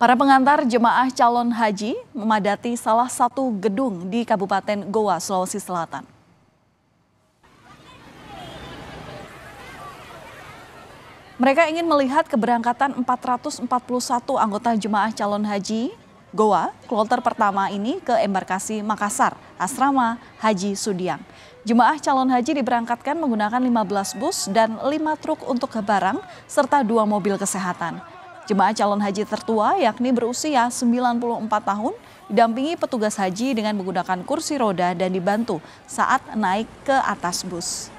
Para pengantar jemaah calon haji memadati salah satu gedung di Kabupaten Goa, Sulawesi Selatan. Mereka ingin melihat keberangkatan 441 anggota jemaah calon haji Goa, kloter pertama ini ke embarkasi Makassar, asrama Haji Sudiang. Jemaah calon haji diberangkatkan menggunakan 15 bus dan 5 truk untuk barang serta dua mobil kesehatan. Jemaah calon haji tertua yakni berusia 94 tahun didampingi petugas haji dengan menggunakan kursi roda dan dibantu saat naik ke atas bus.